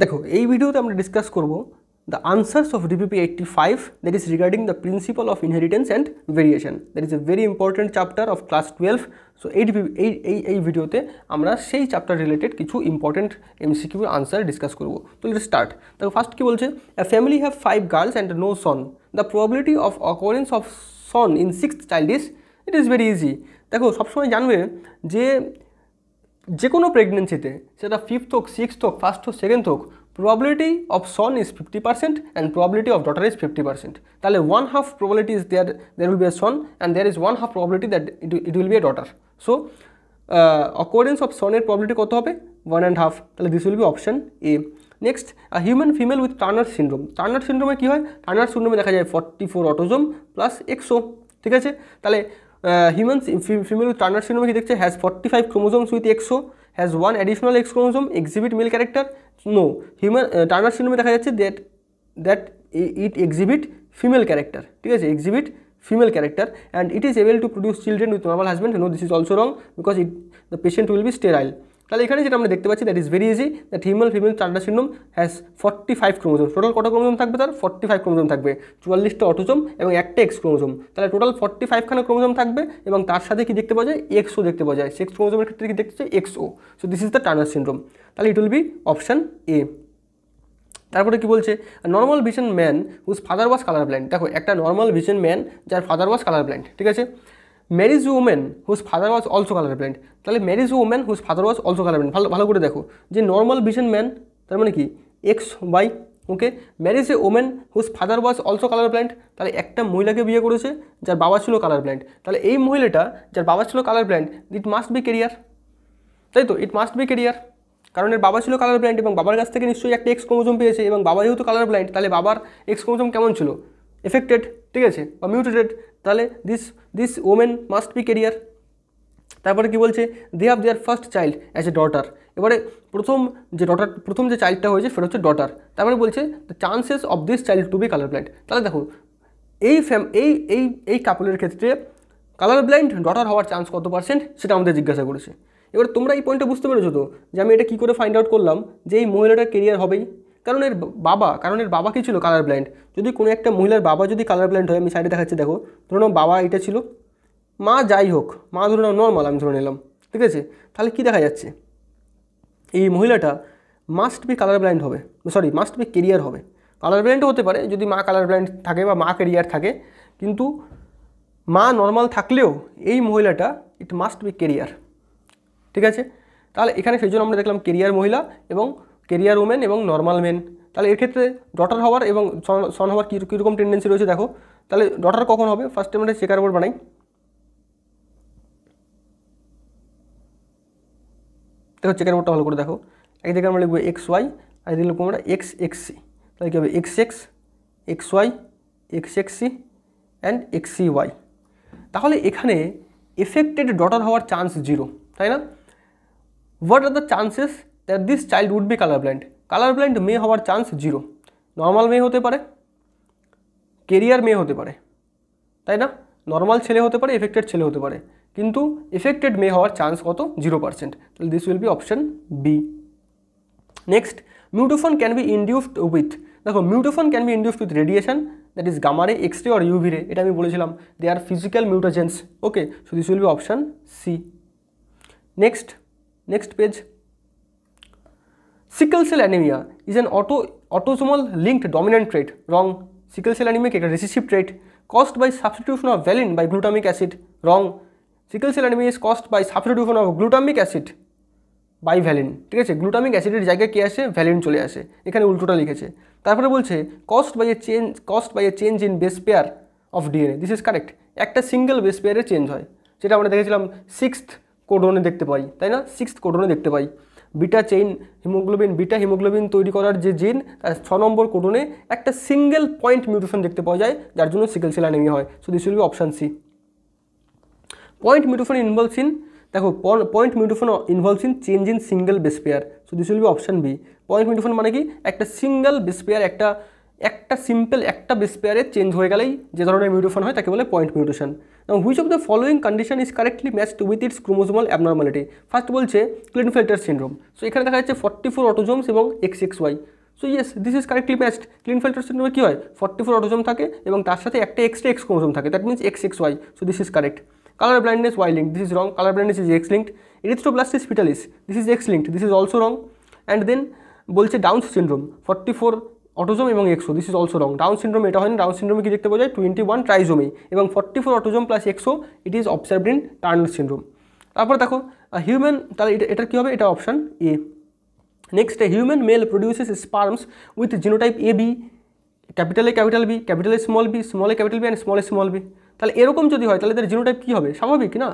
দেখো এই ভিডিওতে আমরা ডিসকাস করব the answers of DPP eighty five that is regarding the principal of inheritance and variation that is a very important chapter of class twelve so এই এই এই ভিডিওতে আমরা সেই চ্যাপ্টার রিলেটেড কিছু ইম্পর্ট্যান্ট এমসিকিউর আনসার ডিসকাস করব তো লেট স্টার্ট দেখো ফার্স্ট কী বলছে a family have five girls and no son the probability of occurrence of son in six child is it is very easy দেখো সবসময় জানবে যে যে কোনো প্রেগনেন্সিতে সেটা ফিফথ হোক সিক্স হোক ফার্স্ট হোক সেকেন্ড হোক probability of son is fifty percent and probability of daughter is fifty percent তাহলে one half probability is there there will be a son and there is one half probability that it it will be a daughter so according of সনের probability কত হবে one and half তাহলে this will be option A next human female with Turner syndrome Turner সিন্ড্রোমে কী হয় Turner সিন্ড্রোমে দেখা যায় forty four autosome plus X O ঠিক আছে তাহলে humans, female with Turner syndrome, he দেখছে has 45 chromosomes with XO, has one additional X chromosome, exhibit male character. No, human uh, Turner syndrome দেখা যাচ্ছে that that it exhibit female character. Okay, exhibit female character and it is able to produce children with normal husband. No, this is also wrong because it, the patient will be sterile. তাহলে এখানে যেটা আমরা দেখতে পাচ্ছি that is very easy that human female চারটা syndrome has forty five chromosome total কত chromosome থাকবে তার ফর্টি ফাইভ ক্রোমোজম থাকবে চুয়াল্লিশটা অটোজোম এবং একটা এক্স ক্রোমোজম তাহলে টোটাল ফর্টি ফাইভখানা ক্রোমোজোম থাকবে এবং তার সাথে কি দেখতে পাওয়া যায় এক্সও দেখতে পাওয়া যায় সেক্স ক্রোমোজমের ক্ষেত্রে কি দেখতে পাচ্ছে X O so this is the Turner syndrome তাহলে it will be option A তারপরে কি বলছে normal vision man whose father was colour blind দেখো একটা নর্মাল ভিশন ম্যান যার ফাদার ওয়াজ কালার ব্ল্যান্ড ঠিক আছে marries women whose father was also colour blind তাহলে marries women whose father was also colour blind ভালো ভালো করে দেখো যে নর্মাল ভিশন ম্যান তার মানে কি X Y okay marries a women whose father was also colour blind তাহলে একটা মহিলাকে বিয়ে করেছে যার বাবা ছিল কালার ব্লাইন্ড তাহলে এই মহিলাটা যার বাবা ছিল colour blind it must be carrier তাই তো ইট মাস্ট বি কেরিয়ার কারণ এর বাবা ছিল কালার ব্লাইন্ড এবং বাবার কাছ থেকে নিশ্চয়ই একটা এক্স ক্রোমোজোম পেয়েছে এবং বাবা যেহেতু কালার ব্লাইন্ড তাহলে বাবার এক্স ক্রোমোজোম কেমন ছিল এফেক্টেড ঠিক আছে বা মিউটেটেড তাহলে this this women must be carrier তারপরে কি বলছে they have their first child as a daughter এবারে প্রথম যে ডটার প্রথম যে চাইল্ডটা হয়েছে সেটা হচ্ছে ডটার তারপরে বলছে the chances of this child to be colour blind তাহলে দেখো এই ফ্যাম এই এই এই কাপলের ক্ষেত্রে কালার ব্লাইন্ড ডটার হওয়ার চান্স কত পার্সেন্ট সেটা আমাদের জিজ্ঞাসা করেছে এবার তোমরা এই পয়েন্টটা বুঝতে পেরেছো তো যে আমি এটা কী করে ফাইন্ড আউট করলাম যে এই মহিলাটার কেরিয়ার হবেই কারণ এর বাবা কারণ এর বাবা কী ছিল কালার ব্লাইন্ড যদি কোনো একটা মহিলার বাবা যদি কালার ব্লাইন্ড হয় আমি সাইডে দেখাচ্ছি দেখো ধরে নাও বাবা এটা ছিল মা যাই হোক মা ধরে নাও নর্মাল আমি ধরে নিলাম ঠিক আছে তাহলে কি দেখা যাচ্ছে এই মহিলাটা মাস্ট বি কালার ব্লাইন্ড হবে সরি মাস্ট বি কেরিয়ার হবে কালার ব্লাইন্ডও হতে পারে যদি মা কালার ব্লাইন্ড থাকে বা মা কেরিয়ার থাকে কিন্তু মা নর্মাল থাকলেও এই মহিলাটা ইট মাস্ট বি কেরিয়ার ঠিক আছে তাহলে এখানে সেই জন্য আমরা দেখলাম কেরিয়ার মহিলা এবং কেরিয়ার ওমেন এবং নর্মাল মেন তাহলে এক্ষেত্রে ডটার হওয়ার এবং সন হওয়ার কী কীরকম টেন্ডেন্সি রয়েছে দেখো তাহলে ডটার কখন হবে ফার্স্টে আমরা চেকার বোর্ড বানাই দেখো চেকার বোর্ডটা ভালো করে দেখো একদিকে আমরা লিখবো এক্স ওয়াই আর এদিকে লিখবো আমরা এক্স এক্স সি তাহলে কী হবে X X X Y X X C and X C Y তাহলে এখানে এফেক্টেড ডটার হওয়ার চান্স জিরো তাই না what are the chances that this child would be colorblind. Colorblind মেয়ে হওয়ার চান্স জিরো নর্মাল মেয়ে হতে পারে কেরিয়ার মেয়ে হতে পারে তাই না নর্মাল ছেলে হতে পারে এফেক্টেড ছেলে হতে পারে কিন্তু এফেক্টেড মেয়ে হওয়ার চান্স কত জিরো পার্সেন্ট তাহলে this will be option B next mutagen can be induced with দেখো mutagen can be induced with radiation that is gamma ray X ray or UV ray এটা আমি বলেছিলাম they are physical mutagens okay so this will be option C next next page sickle cell anemia is an auto, autosomal linked dominant trait, wrong. Sickle cell anemic is a recessive trait caused by substitution of valine by glutamic acid, wrong. Sickle cell anemia is caused by substitution of glutamic acid by valine. ঠিক আছে glutamic অ্যাসিডের জায়গায় কে আসে valine চলে আসে এখানে উল্টোটা লিখেছে তারপরে বলছে caused by a change caused by a change in base pair of DNA this is correct একটা সিঙ্গেল বেস পেয়ারে চেঞ্জ হয় যেটা আমরা দেখেছিলাম সিক্সথ কোডনে দেখতে পাই তাই না সিক্সথ কোডনে দেখতে পাই beta chain haemoglobin beta haemoglobin তৈরি করার যে জিন তার ছ নম্বর কোডনে একটা সিঙ্গেল পয়েন্ট মিউটেশন দেখতে পাওয়া যায় যার জন্য সিকেল সেল অ্যানিমিয়া হয় so this will be option C point mutation involves in দেখো point mutation involves in change in single base pair so this will be option B point mutation মানে কি একটা সিঙ্গেল বেসপেয়ার একটা একটা সিম্পল একটা base পেয়ারে change হয়ে গেলেই যে ধরনের মিউটেশন হয় তাকে বলে পয়েন্ট মিউটেশন এবং which of the following condition is correctly matched with its chromosomal abnormality first বলছে ফিল্টার সিন্ড্রোম সো এখানে দেখা যাচ্ছে ফর্টি ফোর অটোজোমস এবং X X Y so yes this is correctly matched Klinefelter সিন্ড্রোমে কী হয় forty four autosome থাকে এবং তার সাথে একটা এক্সট্রা এক্স ক্রোমোজোম থাকে that means X X Y so this is correct colour blindness Y link this is wrong colour blindness is X linked erythroblastosis fetalis this is X linked this is also wrong and then বলছে Down syndrome forty four autosome এবং X O this is also wrong Down syndrome এটা হয়নি Down সিন্ড্রোমে কি দেখতে পাওয়া যায় twenty one trisomy এবং forty four autosome plus X O it is observe in Turner syndrome তারপর দেখো হিউম্যান তাহলে এটা এটার কী হবে এটা option A next human mail produces sperms with genotype A B capital A capital B capital small B small A capital B and small A small B তাহলে এরকম যদি হয় তাহলে তার জিনোটাইপ কী হবে স্বাভাবিক না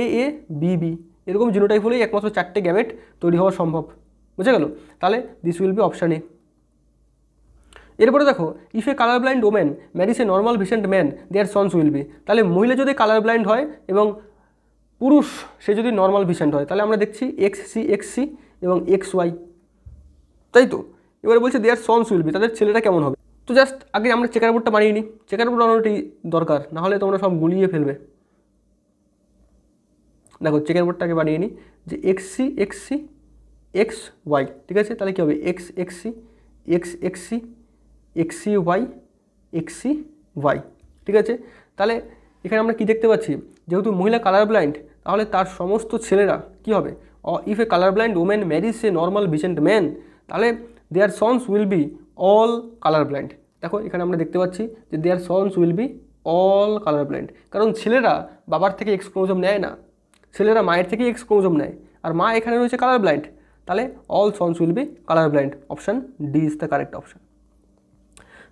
এ এ বি বি এরকম জিনোটাইপ হলেই একমাত্র চারটে গ্যামেট তৈরি হওয়া সম্ভব বুঝে গেল তাহলে this will be option A এরপরে দেখো if a colour blind women marries a normal vision man their sons will be তাহলে মহিলা যদি কালার ব্লাইন্ড হয় এবং পুরুষ সে যদি নর্মাল ভিসেন্ট হয় তাহলে আমরা দেখছি এক্স সি এক্স সি এবং এক্স ওয়াই তাই তো এবারে বলছে দেয়ার সন্স উইল বি তাদের ছেলেটা কেমন হবে তো জাস্ট আগে আমরা চেকার বোর্ডটা বানিয়ে নিই চেকার বোর্ড বানানোটি দরকার নাহলে তোমরা সব গুলিয়ে ফেলবে দেখো চেকার বোর্ডটাকে বানিয়ে নিই যে X C X C X Y ঠিক আছে তাহলে কী হবে X X C X X C X C Y X C Y ঠিক আছে তাহলে এখানে আমরা কি দেখতে পাচ্ছি যেহেতু মহিলা কালার ব্লাইন্ড তাহলে তার সমস্ত ছেলেরা কি হবে uh if a colour blind women marries a normal vision man তাহলে their sons will be all colour blind দেখো এখানে আমরা দেখতে পাচ্ছি যে their sons will be all colour blind কারণ ছেলেরা বাবার থেকে এক্স ক্রোমোজোম নেয় না ছেলেরা মায়ের থেকে এক্স ক্রোমোজোম নেয় আর মা এখানে রয়েছে কালার ব্লাইন্ড তাহলে all sons will be colour blind option D is the correct option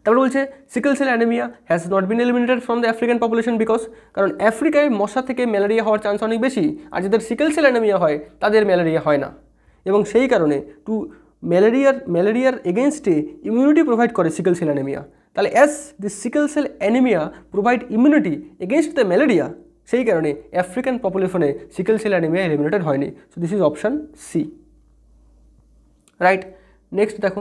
তারপর বলছে sickle cell anaemia has not been eliminated from the African population because কারণ আফ্রিকায় মশা থেকে ম্যালেরিয়া হওয়ার চান্স অনেক বেশি আর যাদের সিকেল সেল অ্যানেমিয়া হয় তাদের ম্যালেরিয়া হয় না এবং সেই কারণে টু ম্যালেরিয়ার ম্যালেরিয়ার এগেনস্টে ইমিউনিটি প্রোভাইড করে সিকেল সেল অ্যানেমিয়া তাহলে as the sickle cell anaemia provide immunity against the malaria সেই কারণে আফ্রিকান পপুলেশনে সিকেল সেল অ্যানেমিয়া এলিমিনেটেড হয়নি so this is option C right next দেখো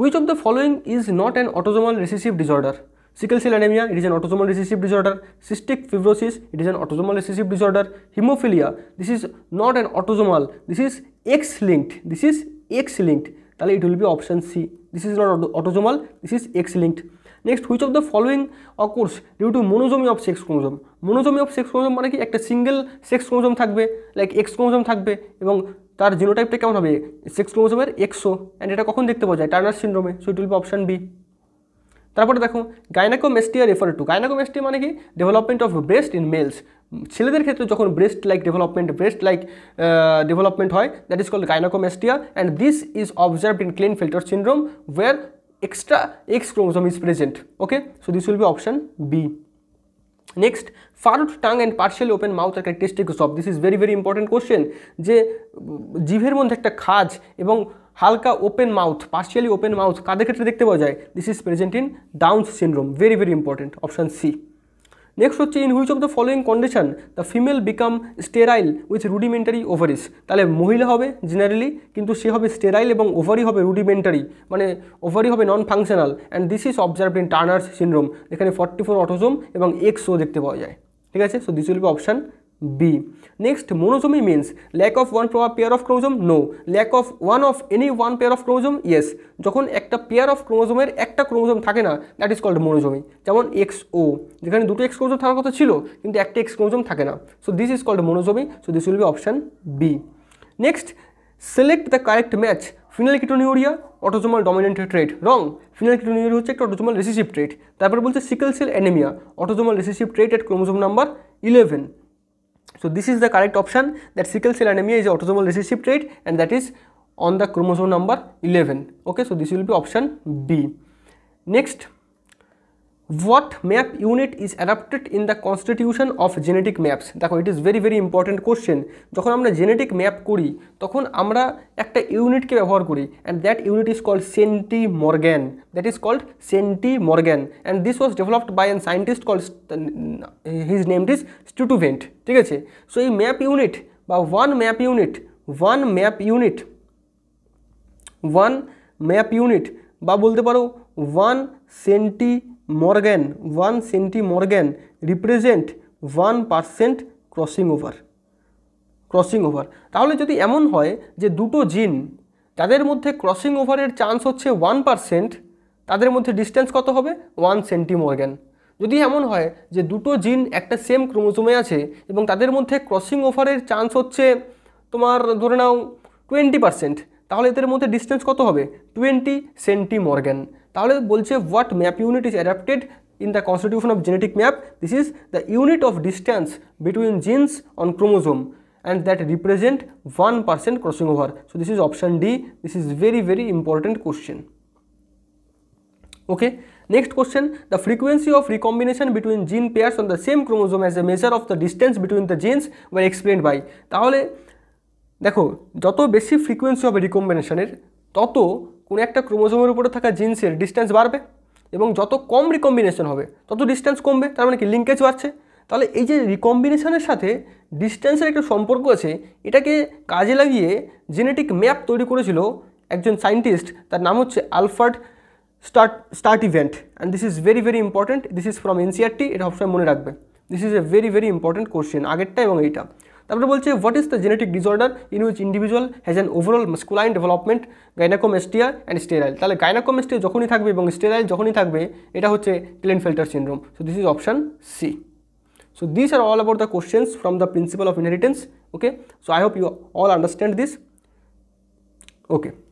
Which of the following is not an autosomal recessive disorder? Sickle cell anemia, it is an autosomal recessive disorder. Cystic fibrosis, it is an autosomal recessive disorder. Hemophilia, this is not an autosomal, this is X-linked, this is X-linked. It will be option C. This is not autosomal, this is X-linked. Next which of the following occurs due to monosomy of sex chromosome monosomy of sex chromosome মানে কি একটা single sex chromosome থাকবে like X chromosome থাকবে এবং তার জিনোটাইপটা কেমন হবে sex ক্রোমোজমের Exo and এটা কখন দেখতে পাওয়া যায় টার্নার সিন্ড্রোমে so it will be option B তারপরে দেখো গাইনাকোমেস্টিয়া রেফার টু গাইনাকোমেস্টিয়া মানে কি development of breast in males ছেলেদের ক্ষেত্রে যখন breast like development breast like development হয় that is called gynaecomastia and this is observed in Klinefelter syndrome where extra X chromosome is present. Okay, so this will be option B. Next, furrowed tongue and partially open mouth are characteristics of this is very very important question যে জিভের মধ্যে একটা খাজ এবং হালকা open mouth partially open mouth কাদের ক্ষেত্রে দেখতে পাওয়া যায় this is present in Down's syndrome very very important option C next হচ্ছে in which of the following condition the female become sterile with rudimentary ovaries তাহলে মহিলা হবে জেনারেলি কিন্তু সে হবে স্টেরাইল এবং ওভারি হবে রুডিমেন্টারি মানে ওভারি হবে non functional and this is observe in Turner's syndrome এখানে ফর্টি ফোর অটোজোম এবং এক্সও দেখতে পাওয়া যায় ঠিক আছে so this will be option B. Next, monosomy means lack of one pair of chromosome? No. Lack of one of any one pair of chromosome? Yes. যখন একটা pair of ক্রোমোজোমের একটা ক্রোমোজোম থাকে না দ্যাট ইজ কল্ড মোনোজোমি যেমন x ও যেখানে দুটো x chromosome থাকার কথা ছিল কিন্তু একটা এক্স ক্রোমোজোম থাকে না so this is called monosomy so this will be option B next select the correct match phenylketonuria autosomal dominant trait wrong phenylketonuria হচ্ছে একটা অটোজোমাল রেসিসিভ ট্রেড তারপরে বলছে sickle cell anaemia autosomal recessive trait at chromosome number eleven So this is the correct option that sickle cell anemia is autosomal recessive trait and that is on the chromosome number 11. Okay, so this will be option B. Next, what map unit is adopted in the constitution of genetic maps দেখো it is very very important question যখন আমরা genetic map করি তখন আমরা একটা ইউনিটকে ব্যবহার করি and that unit is called centimorgan that is called centimorgan and this was developed by an scientist called his name is Sturtevant ঠিক আছে সো এই ম্যাপ ইউনিট বা one map unit one map unit one map unit বা বলতে পারো one centimorgan one centimorgan represent one percent crossing over crossing over তাহলে যদি এমন হয় যে দুটো জিন তাদের মধ্যে ক্রসিং ওভারের চান্স হচ্ছে ওয়ান পারসেন্ট তাদের মধ্যে ডিস্টেন্স কত হবে ওয়ান সেন্টি মর্গ্যান যদি এমন হয় যে দুটো জিন একটা সেম ক্রোমোজোমে আছে এবং তাদের মধ্যে ক্রসিং ওভারের চান্স হচ্ছে তোমার ধরে নাও টোয়েন্টি পারসেন্ট তাহলে এদের মধ্যে ডিস্টেন্স কত হবে টোয়েন্টি সেন্টি মর্গ্যান তাহলে বলছে what map unit is adapted in the constitution of genetic map this is the unit of distance between genes on chromosome and that represent one percent crossing over so this is option D this is very very important question okay next question the frequency of recombination between gene pairs on the same chromosome as a measure of the distance between the genes were explain by তাহলে দেখো যত বেশি frequency হবে রিকম্বিনেশনের তত কোনো একটা ক্রোমোজোমের উপরে থাকা জিন্সের ডিস্ট্যান্স বাড়বে এবং যত কম রিকম্বিনেশন হবে তত ডিস্ট্যান্স কমবে তার মানে কি লিঙ্কেজ বাড়ছে তাহলে এই যে রিকম্বিনেশনের সাথে ডিস্ট্যান্সের একটা সম্পর্ক আছে এটাকে কাজে লাগিয়ে জেনেটিক ম্যাপ তৈরি করেছিল একজন সায়েন্টিস্ট তার নাম হচ্ছে Alfred start Sturtevant and this is very very important this is from NCERT এটা সবসময় মনে রাখবে this is a very very important question আগেরটা এবং এইটা তারপরে বলছে what is the genetic disorder in which individual has an overall masculine development gynaecomastia and sterile তাহলে গাইনাকোমেস্টিয়া যখনই থাকবে এবং স্টেরাইল যখনই থাকবে এটা হচ্ছে Klinefelter syndrome so this is option C so this are all about the questions from the principal of inheritance okay so I hope you all understand this okay